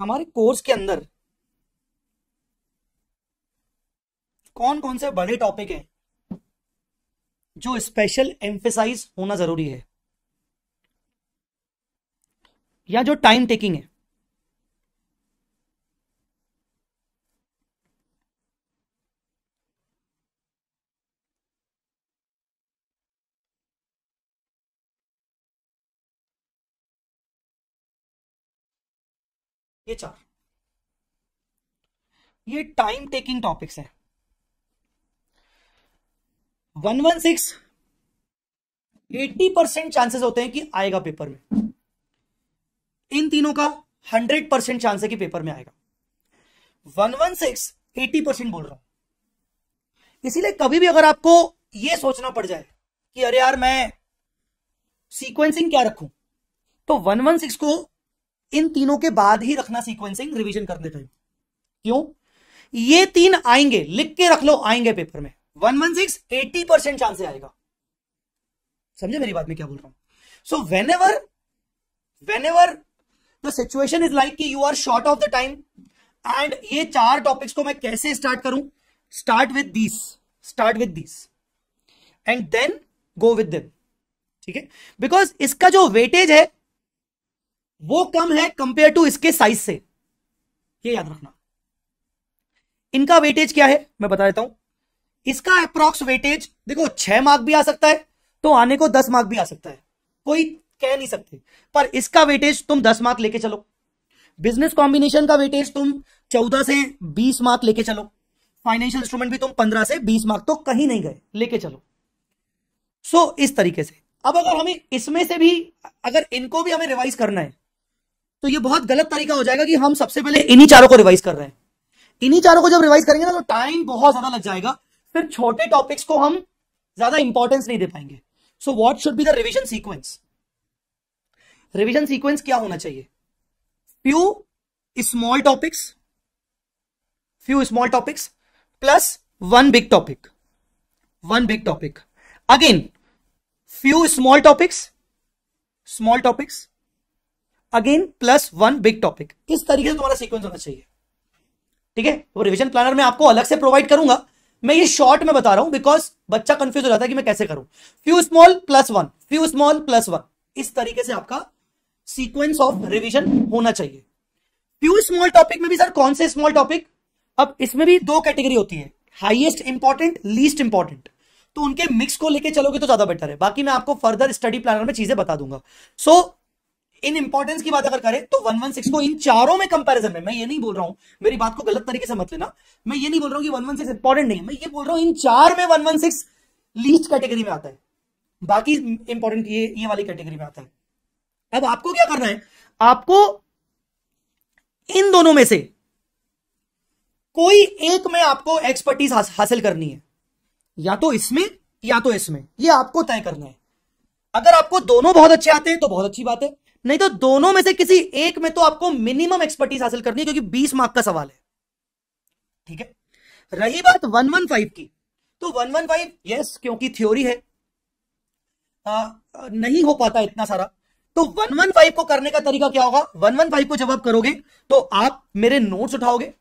हमारे कोर्स के अंदर कौन कौन से बड़े टॉपिक हैं जो स्पेशल एम्फेसाइज होना जरूरी है या जो टाइम टेकिंग है ये चार ये टाइम टेकिंग टॉपिक्स है one one six eighty percent chances होते हैं कि आएगा पेपर में इन तीनों का हंड्रेड परसेंट चांस है कि पेपर में आएगा one one six eighty percent बोल रहा हूं इसीलिए कभी भी अगर आपको यह सोचना पड़ जाए कि अरे यार मैं सीक्वेंसिंग क्या रखूं तो वन वन सिक्स को इन तीनों के बाद ही रखना सीक्वेंसिंग रिवीजन करने टाइम क्यों ये तीन आएंगे लिख के रख लो आएंगे पेपर में one one six eighty percent chance आएगा समझे मेरी बात में क्या बोल रहा हूं so whenever whenever the situation is like कि you are short of the time and ये चार टॉपिक्स को मैं कैसे स्टार्ट करूं start with these start with these and then go with them ठीक है बिकॉज इसका जो वेटेज है वो कम है कंपेयर टू इसके साइज से ये याद रखना इनका वेटेज क्या है मैं बता देता हूं इसका अप्रोक्स वेटेज देखो छह मार्क भी आ सकता है तो आने को दस मार्क भी आ सकता है कोई कह नहीं सकते पर इसका वेटेज तुम दस मार्क लेके चलो बिजनेस कॉम्बिनेशन का वेटेज तुम चौदह से बीस मार्क लेके चलो फाइनेंशियल इंस्ट्रूमेंट भी तुम पंद्रह से बीस मार्क तो कहीं नहीं गए लेके चलो सो so, इस तरीके से अब अगर हमें इसमें से भी अगर इनको भी हमें रिवाइज करना है तो ये बहुत गलत तरीका हो जाएगा कि हम सबसे पहले तो इन्हीं चारों को रिवाइज कर रहे हैं इन्हीं चारों को जब रिवाइज करेंगे ना तो टाइम बहुत ज्यादा लग जाएगा फिर छोटे टॉपिक्स को हम ज्यादा इंपॉर्टेंस नहीं दे पाएंगे so what should be the revision sequence revision sequence क्या होना चाहिए few small topics few small topics plus one big topic one big topic again few small topics small topics again plus one big topic इस तरीके से तुम्हारा sequence होना चाहिए ठीक है वो रिविजन प्लानर में आपको अलग से प्रोवाइड करूंगा मैं ये शॉर्ट में बता रहा हूं बिकॉज बच्चा कंफ्यूज हो जाता है कि मैं कैसे करूं few small plus one few small plus one इस तरीके से आपका सीक्वेंस ऑफ रिविजन होना चाहिए फ्यू स्मॉल टॉपिक में भी सर कौन से स्मॉल टॉपिक अब इसमें भी दो कैटेगरी होती है हाईएस्ट इंपॉर्टेंट लीस्ट इंपॉर्टेंट तो उनके मिक्स को लेके चलोगे तो ज्यादा बेटर है बाकी मैं आपको फर्दर स्टडी प्लानर में चीजें बता दूंगा सो so, इन इंपॉर्टेंस की बात अगर करें तो 116 को इन चारों में कंपैरिजन में मैं ये नहीं बोल रहा हूं मेरी बात को गलत तरीके से मत लेना मैं ये नहीं बोल रहा हूं कि 116 इंपॉर्टेंट नहीं है मैं ये बोल रहा हूं इन चार में one one six least category में आता है बाकी इंपॉर्टेंट ये ये वाली कैटेगरी में आता है अब आपको क्या करना है आपको इन दोनों में से कोई एक में आपको एक्सपर्टीज हासिल करनी है या तो इसमें या तो इसमें ये आपको तय करना है अगर आपको दोनों बहुत अच्छे आते हैं तो बहुत अच्छी बात है नहीं तो दोनों में से किसी एक में तो आपको मिनिमम एक्सपर्टीज हासिल करनी है क्योंकि बीस मार्क का सवाल है ठीक है रही बात 115 की तो 115 यस क्योंकि थ्योरी है आ, हाँ, नहीं हो पाता इतना सारा तो 115 को करने का तरीका क्या होगा 115 को जब आप करोगे तो आप मेरे नोट्स उठाओगे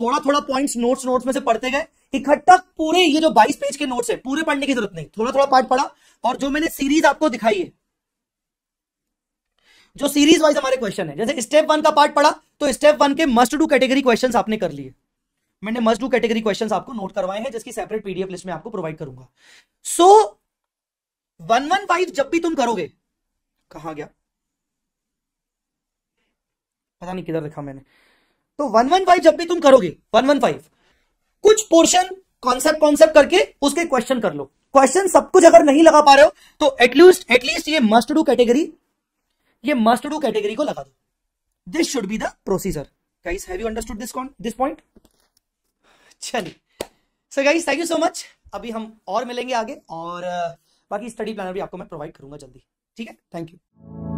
थोड़ा थोड़ा पॉइंट्स नोट्स नोट्स में से पढ़ते गए इकट्ठा पूरे ये जो 22 पेज के नोट्स है पूरे पढ़ने की जरूरत नहीं थोड़ा थोड़ा पार्ट पढ़ा और जो मैंने सीरीज आपको दिखाई है जो सीरीज वाइज हमारे क्वेश्चन है जैसे स्टेप वन का पार्ट पढ़ा तो स्टेप वन के मस्ट डू कैटेगरी क्वेश्चन आपने कर लिए मैंने मस्ट डू कैटेगरी क्वेश्चन आपको नोट करवाए हैं जिसकी सेपरेट पीडीएफ लिस्ट में आपको प्रोवाइड करूंगा सो वन वन फाइव जब भी तुम करोगे कहा गया पता नहीं किधर लिखा मैंने तो वन वन फाइव जब भी तुम करोगे वन वन फाइव कुछ पोर्शन कॉन्सेप्ट कॉन्सेप्ट करके उसके क्वेश्चन कर लो क्वेश्चन सब कुछ अगर नहीं लगा पा रहे हो तो एटलीस्ट एटलीस्ट ये मस्ट डू कैटेगरी ये मस्ट डू कैटेगरी को लगा दो this should be the procedure guys have you understood this con this point चलिए so guys thank you so much अभी हम और मिलेंगे आगे और बाकी स्टडी प्लानर भी आपको मैं प्रोवाइड करूंगा जल्दी ठीक है थैंक यू